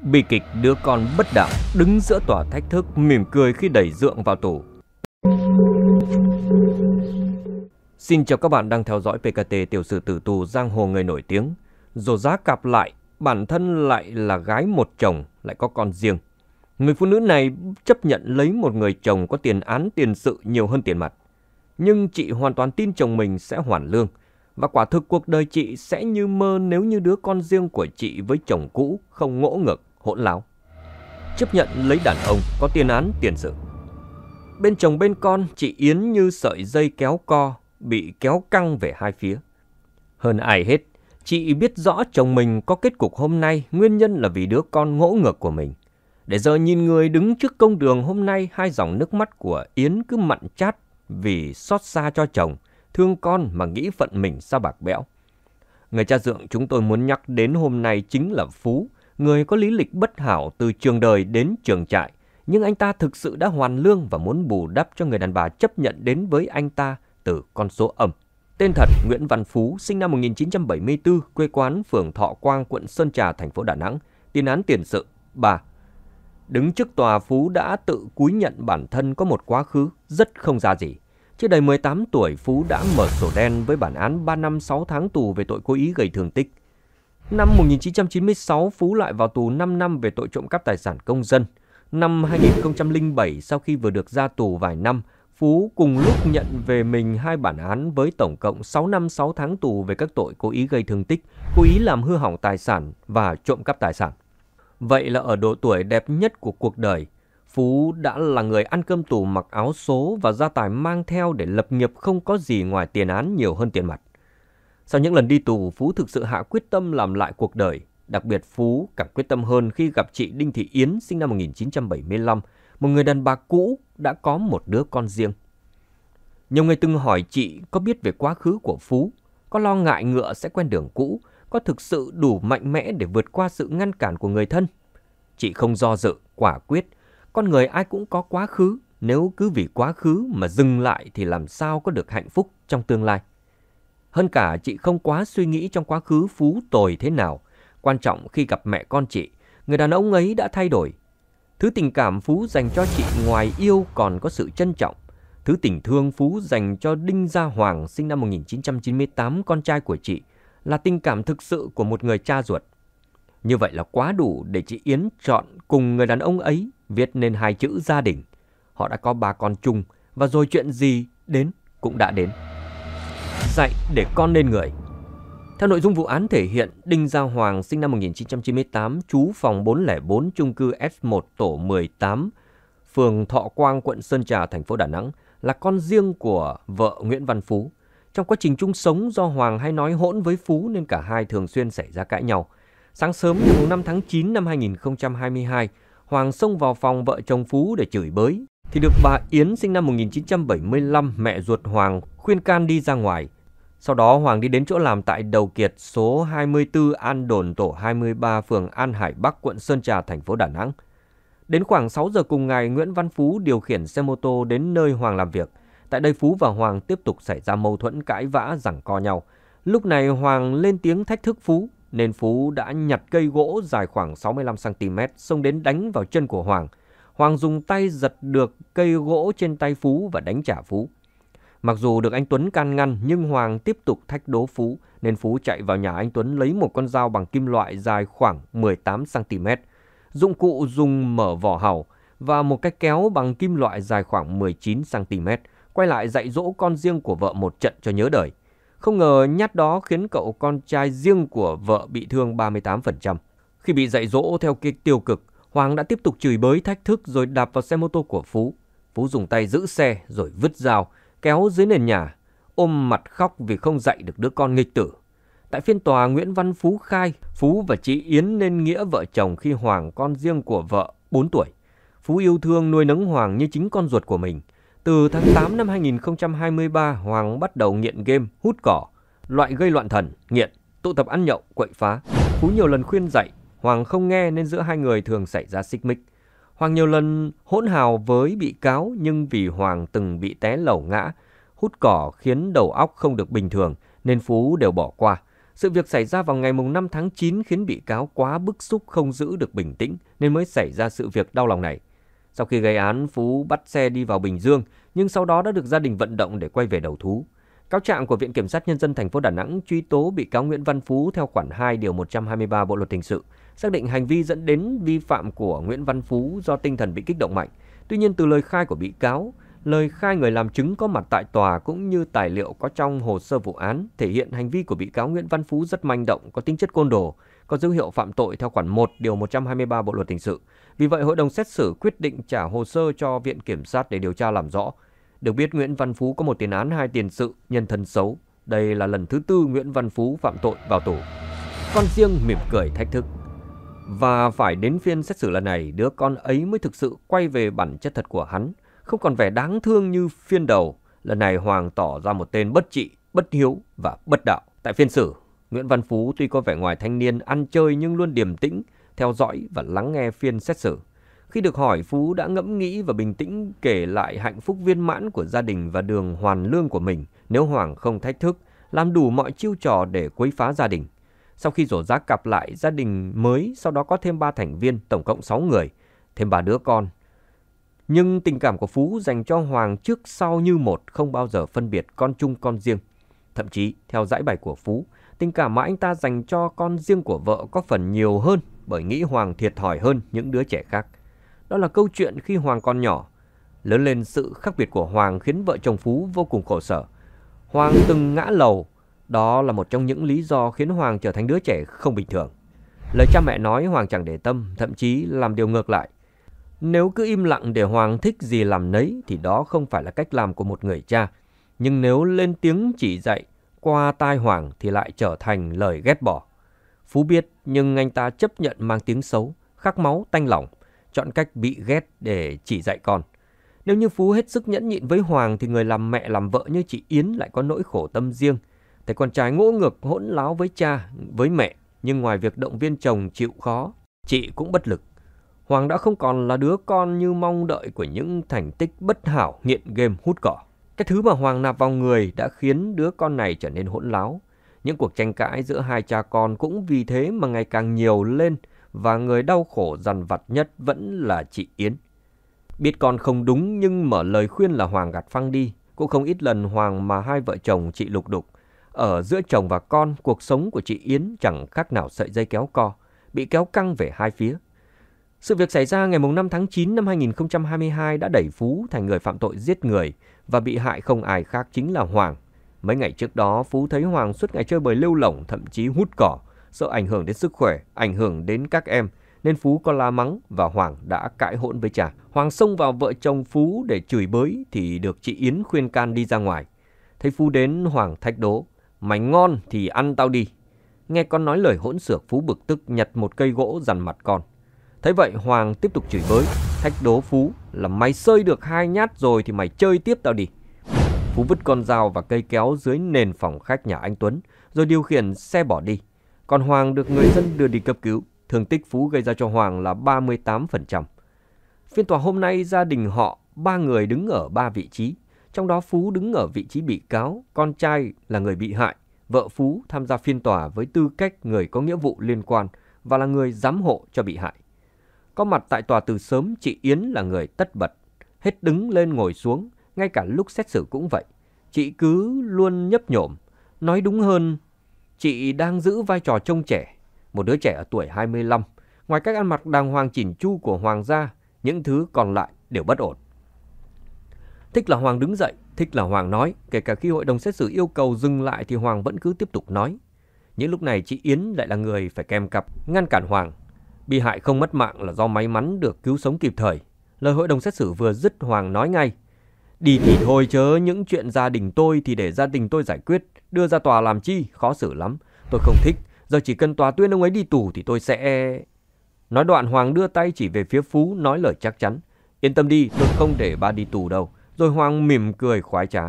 Bi kịch đứa con bất đạo đứng giữa tòa thách thức mỉm cười khi đẩy dượng vào tủ. Xin chào các bạn đang theo dõi PKT tiểu sử tử tù giang hồ người nổi tiếng. Rồi giá cặp lại, bản thân lại là gái một chồng, lại có con riêng. Người phụ nữ này chấp nhận lấy một người chồng có tiền án tiền sự nhiều hơn tiền mặt. Nhưng chị hoàn toàn tin chồng mình sẽ hoàn lương. Và quả thực cuộc đời chị sẽ như mơ nếu như đứa con riêng của chị với chồng cũ không ngỗ ngược hỗn láo. Chấp nhận lấy đàn ông có tiền án tiền sự. Bên chồng bên con, chị Yến như sợi dây kéo co, bị kéo căng về hai phía. Hơn ai hết, chị biết rõ chồng mình có kết cục hôm nay nguyên nhân là vì đứa con ngỗ ngược của mình. Để giờ nhìn người đứng trước công đường hôm nay hai dòng nước mắt của Yến cứ mặn chát vì xót xa cho chồng, thương con mà nghĩ phận mình sao bạc bẽo. Người cha dượng chúng tôi muốn nhắc đến hôm nay chính là Phú, người có lý lịch bất hảo từ trường đời đến trường trại, nhưng anh ta thực sự đã hoàn lương và muốn bù đắp cho người đàn bà chấp nhận đến với anh ta từ con số âm. Tên thật Nguyễn Văn Phú, sinh năm 1974, quê quán phường Thọ Quang, quận Sơn Trà, thành phố Đà Nẵng, tiền án tiền sự 3. Đứng trước tòa Phú đã tự cúi nhận bản thân có một quá khứ rất không ra gì. Trước đầy 18 tuổi, Phú đã mở sổ đen với bản án 3 năm 6 tháng tù về tội cố ý gây thương tích. Năm 1996, Phú lại vào tù 5 năm về tội trộm cắp tài sản công dân. Năm 2007, sau khi vừa được ra tù vài năm, Phú cùng lúc nhận về mình hai bản án với tổng cộng 6 năm 6 tháng tù về các tội cố ý gây thương tích, cố ý làm hư hỏng tài sản và trộm cắp tài sản. Vậy là ở độ tuổi đẹp nhất của cuộc đời, Phú đã là người ăn cơm tù mặc áo số và gia tài mang theo để lập nghiệp không có gì ngoài tiền án nhiều hơn tiền mặt. Sau những lần đi tù, Phú thực sự hạ quyết tâm làm lại cuộc đời. Đặc biệt Phú càng quyết tâm hơn khi gặp chị Đinh Thị Yến sinh năm 1975, một người đàn bà cũ đã có một đứa con riêng. Nhiều người từng hỏi chị có biết về quá khứ của Phú, có lo ngại ngựa sẽ quen đường cũ, có thực sự đủ mạnh mẽ để vượt qua sự ngăn cản của người thân. Chị không do dự, quả quyết, con người ai cũng có quá khứ, nếu cứ vì quá khứ mà dừng lại thì làm sao có được hạnh phúc trong tương lai. Hơn cả chị không quá suy nghĩ trong quá khứ phú tồi thế nào. Quan trọng khi gặp mẹ con chị, người đàn ông ấy đã thay đổi. Thứ tình cảm Phú dành cho chị ngoài yêu còn có sự trân trọng. Thứ tình thương Phú dành cho Đinh Gia Hoàng sinh năm 1998 con trai của chị là tình cảm thực sự của một người cha ruột. Như vậy là quá đủ để chị Yến chọn cùng người đàn ông ấy viết nên hai chữ gia đình. Họ đã có ba con chung và rồi chuyện gì đến cũng đã đến dạy để con nên người. Theo nội dung vụ án thể hiện, Đinh Gia Hoàng sinh năm 1998, trú phòng 404 trung cư S1 tổ 18, phường Thọ Quang, quận Sơn Trà, thành phố Đà Nẵng, là con riêng của vợ Nguyễn Văn Phú. Trong quá trình chung sống do Hoàng hay nói hỗn với Phú nên cả hai thường xuyên xảy ra cãi nhau. Sáng sớm ngày 5 tháng 9 năm 2022, Hoàng xông vào phòng vợ chồng Phú để chửi bới, thì được bà Yến sinh năm 1975, mẹ ruột Hoàng, khuyên can đi ra ngoài. Sau đó Hoàng đi đến chỗ làm tại Đầu Kiệt số 24 An Đồn tổ 23 phường An Hải Bắc quận Sơn Trà thành phố Đà Nẵng. Đến khoảng 6 giờ cùng ngày, Nguyễn Văn Phú điều khiển xe mô tô đến nơi Hoàng làm việc. Tại đây Phú và Hoàng tiếp tục xảy ra mâu thuẫn cãi vã giằng co nhau. Lúc này Hoàng lên tiếng thách thức Phú nên Phú đã nhặt cây gỗ dài khoảng 65cm xông đến đánh vào chân của Hoàng. Hoàng dùng tay giật được cây gỗ trên tay Phú và đánh trả Phú. Mặc dù được anh Tuấn can ngăn nhưng Hoàng tiếp tục thách đố Phú nên Phú chạy vào nhà anh Tuấn lấy một con dao bằng kim loại dài khoảng 18cm, dụng cụ dùng mở vỏ hàu và một cái kéo bằng kim loại dài khoảng 19cm quay lại dạy dỗ con riêng của vợ một trận cho nhớ đời. Không ngờ nhát đó khiến cậu con trai riêng của vợ bị thương 38%. Khi bị dạy dỗ theo kịch tiêu cực, Hoàng đã tiếp tục chửi bới thách thức rồi đạp vào xe mô tô của Phú. Phú dùng tay giữ xe rồi vứt dao, kéo dưới nền nhà, ôm mặt khóc vì không dạy được đứa con nghịch tử. Tại phiên tòa, Nguyễn Văn Phú khai, Phú và chị Yến nên nghĩa vợ chồng khi Hoàng con riêng của vợ 4 tuổi. Phú yêu thương nuôi nấng Hoàng như chính con ruột của mình. Từ tháng 8 năm 2023, Hoàng bắt đầu nghiện game, hút cỏ, loại gây loạn thần, nghiện, tụ tập ăn nhậu, quậy phá. Phú nhiều lần khuyên dạy, Hoàng không nghe nên giữa hai người thường xảy ra xích mích. Hoàng nhiều lần hỗn hào với bị cáo nhưng vì Hoàng từng bị té lẩu ngã, hút cỏ khiến đầu óc không được bình thường nên Phú đều bỏ qua. Sự việc xảy ra vào ngày 5 tháng 9 khiến bị cáo quá bức xúc không giữ được bình tĩnh nên mới xảy ra sự việc đau lòng này. Sau khi gây án, Phú bắt xe đi vào Bình Dương nhưng sau đó đã được gia đình vận động để quay về đầu thú. Cáo trạng của Viện Kiểm sát Nhân dân thành phố Đà Nẵng truy tố bị cáo Nguyễn Văn Phú theo khoản 2 điều 123 Bộ Luật Hình sự – xác định hành vi dẫn đến vi phạm của Nguyễn Văn Phú do tinh thần bị kích động mạnh. Tuy nhiên từ lời khai của bị cáo, lời khai người làm chứng có mặt tại tòa cũng như tài liệu có trong hồ sơ vụ án thể hiện hành vi của bị cáo Nguyễn Văn Phú rất manh động, có tính chất côn đồ, có dấu hiệu phạm tội theo khoản 1 điều 123 Bộ luật hình sự. Vì vậy hội đồng xét xử quyết định trả hồ sơ cho viện kiểm sát để điều tra làm rõ. Được biết Nguyễn Văn Phú có một tiền án hai tiền sự, nhân thân xấu. Đây là lần thứ tư Nguyễn Văn Phú phạm tội vào tù. Con riêng mỉm cười thách thức. Và phải đến phiên xét xử lần này, đứa con ấy mới thực sự quay về bản chất thật của hắn, không còn vẻ đáng thương như phiên đầu. Lần này Hoàng tỏ ra một tên bất trị, bất hiếu và bất đạo. Tại phiên xử, Nguyễn Văn Phú tuy có vẻ ngoài thanh niên ăn chơi nhưng luôn điềm tĩnh, theo dõi và lắng nghe phiên xét xử. Khi được hỏi, Phú đã ngẫm nghĩ và bình tĩnh kể lại hạnh phúc viên mãn của gia đình và đường hoàn lương của mình nếu Hoàng không thách thức, làm đủ mọi chiêu trò để quấy phá gia đình. Sau khi rổ rác cặp lại, gia đình mới sau đó có thêm 3 thành viên, tổng cộng 6 người, thêm ba đứa con. Nhưng tình cảm của Phú dành cho Hoàng trước sau như một không bao giờ phân biệt con chung con riêng. Thậm chí, theo giải bài của Phú, tình cảm mà anh ta dành cho con riêng của vợ có phần nhiều hơn bởi nghĩ Hoàng thiệt thòi hơn những đứa trẻ khác. Đó là câu chuyện khi Hoàng còn nhỏ. Lớn lên sự khác biệt của Hoàng khiến vợ chồng Phú vô cùng khổ sở. Hoàng từng ngã lầu đó là một trong những lý do khiến Hoàng trở thành đứa trẻ không bình thường. Lời cha mẹ nói Hoàng chẳng để tâm, thậm chí làm điều ngược lại. Nếu cứ im lặng để Hoàng thích gì làm nấy thì đó không phải là cách làm của một người cha. Nhưng nếu lên tiếng chỉ dạy qua tai Hoàng thì lại trở thành lời ghét bỏ. Phú biết nhưng anh ta chấp nhận mang tiếng xấu, khắc máu, tanh lỏng, chọn cách bị ghét để chỉ dạy con. Nếu như Phú hết sức nhẫn nhịn với Hoàng thì người làm mẹ làm vợ như chị Yến lại có nỗi khổ tâm riêng – Thầy con trai ngỗ ngược hỗn láo với cha, với mẹ, nhưng ngoài việc động viên chồng chịu khó, chị cũng bất lực. Hoàng đã không còn là đứa con như mong đợi của những thành tích bất hảo nghiện game hút cỏ. Cái thứ mà Hoàng nạp vào người đã khiến đứa con này trở nên hỗn láo. Những cuộc tranh cãi giữa hai cha con cũng vì thế mà ngày càng nhiều lên và người đau khổ dằn vặt nhất vẫn là chị Yến. Biết con không đúng nhưng mở lời khuyên là Hoàng gạt phăng đi. Cũng không ít lần Hoàng mà hai vợ chồng chị lục đục. Ở giữa chồng và con, cuộc sống của chị Yến chẳng khác nào sợi dây kéo co, bị kéo căng về hai phía. Sự việc xảy ra ngày 5 tháng 9 năm 2022 đã đẩy Phú thành người phạm tội giết người và bị hại không ai khác chính là Hoàng. Mấy ngày trước đó, Phú thấy Hoàng suốt ngày chơi bời lêu lỏng, thậm chí hút cỏ, sợ ảnh hưởng đến sức khỏe, ảnh hưởng đến các em, nên Phú có la mắng và Hoàng đã cãi hỗn với cha. Hoàng xông vào vợ chồng Phú để chửi bới thì được chị Yến khuyên can đi ra ngoài. Thấy Phú đến, Hoàng thách đố. Mày ngon thì ăn tao đi. Nghe con nói lời hỗn xược Phú bực tức nhặt một cây gỗ dằn mặt con. Thấy vậy Hoàng tiếp tục chửi bới, thách đố Phú là mày sơi được hai nhát rồi thì mày chơi tiếp tao đi. Phú vứt con dao và cây kéo dưới nền phòng khách nhà anh Tuấn, rồi điều khiển xe bỏ đi. Còn Hoàng được người dân đưa đi cấp cứu, thương tích Phú gây ra cho Hoàng là 38%. Phiên tòa hôm nay gia đình họ, ba người đứng ở ba vị trí, trong đó Phú đứng ở vị trí bị cáo, con trai là người bị hại, vợ Phú tham gia phiên tòa với tư cách người có nghĩa vụ liên quan và là người giám hộ cho bị hại. Có mặt tại tòa từ sớm, chị Yến là người tất bật, hết đứng lên ngồi xuống, ngay cả lúc xét xử cũng vậy. Chị cứ luôn nhấp nhổm, nói đúng hơn, chị đang giữ vai trò trông trẻ, một đứa trẻ ở tuổi 25. Ngoài cách ăn mặc đàng hoàng chỉnh chu của hoàng gia, những thứ còn lại đều bất ổn. Thích là Hoàng đứng dậy, thích là Hoàng nói, kể cả khi hội đồng xét xử yêu cầu dừng lại thì Hoàng vẫn cứ tiếp tục nói. Những lúc này chị Yến lại là người phải kèm cặp, ngăn cản Hoàng. Bị hại không mất mạng là do may mắn được cứu sống kịp thời. Lời hội đồng xét xử vừa dứt Hoàng nói ngay. Đi thì thôi chớ, những chuyện gia đình tôi thì để gia đình tôi giải quyết. Đưa ra tòa làm chi, khó xử lắm. Tôi không thích, giờ chỉ cần tòa tuyên ông ấy đi tù thì tôi sẽ... Nói đoạn Hoàng đưa tay chỉ về phía Phú nói lời chắc chắn. Yên tâm đi, tôi không để ba đi tù đâu rồi Hoàng mỉm cười khoái trá.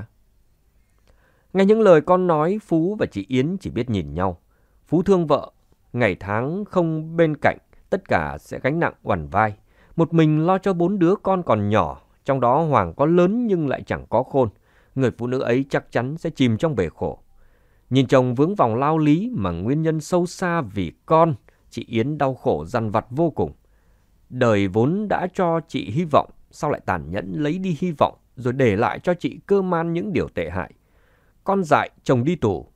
Nghe những lời con nói, Phú và chị Yến chỉ biết nhìn nhau. Phú thương vợ, ngày tháng không bên cạnh, tất cả sẽ gánh nặng oằn vai. Một mình lo cho bốn đứa con còn nhỏ, trong đó Hoàng có lớn nhưng lại chẳng có khôn. Người phụ nữ ấy chắc chắn sẽ chìm trong bể khổ. Nhìn chồng vướng vòng lao lý mà nguyên nhân sâu xa vì con, chị Yến đau khổ dằn vặt vô cùng. Đời vốn đã cho chị hy vọng, sao lại tàn nhẫn lấy đi hy vọng rồi để lại cho chị cơ man những điều tệ hại. Con dại chồng đi tù.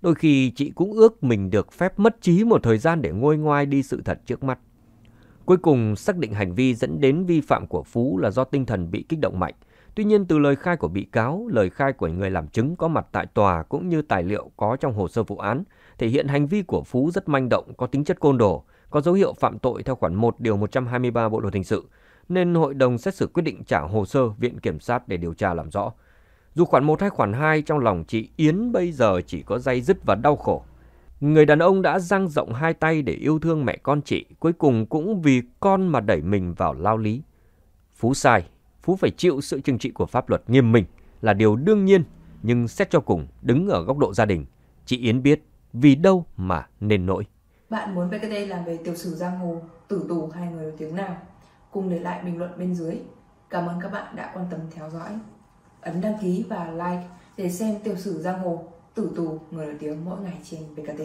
Đôi khi chị cũng ước mình được phép mất trí một thời gian để ngôi ngoai đi sự thật trước mắt. Cuối cùng xác định hành vi dẫn đến vi phạm của Phú là do tinh thần bị kích động mạnh. Tuy nhiên từ lời khai của bị cáo, lời khai của người làm chứng có mặt tại tòa cũng như tài liệu có trong hồ sơ vụ án, thể hiện hành vi của Phú rất manh động, có tính chất côn đồ, có dấu hiệu phạm tội theo khoản 1 điều 123 Bộ luật hình sự nên hội đồng xét xử quyết định trả hồ sơ viện kiểm sát để điều tra làm rõ. Dù khoản 1 hay khoản 2 trong lòng chị Yến bây giờ chỉ có dây dứt và đau khổ. Người đàn ông đã dang rộng hai tay để yêu thương mẹ con chị, cuối cùng cũng vì con mà đẩy mình vào lao lý. Phú sai, Phú phải chịu sự trừng trị của pháp luật nghiêm minh là điều đương nhiên, nhưng xét cho cùng, đứng ở góc độ gia đình, chị Yến biết vì đâu mà nên nỗi. Bạn muốn BKT làm về tiểu sử giang hồ, tử tù hai người nổi tiếng nào? cùng để lại bình luận bên dưới. Cảm ơn các bạn đã quan tâm theo dõi. Ấn đăng ký và like để xem tiểu sử giang hồ, tử tù người nổi tiếng mỗi ngày trên VKT.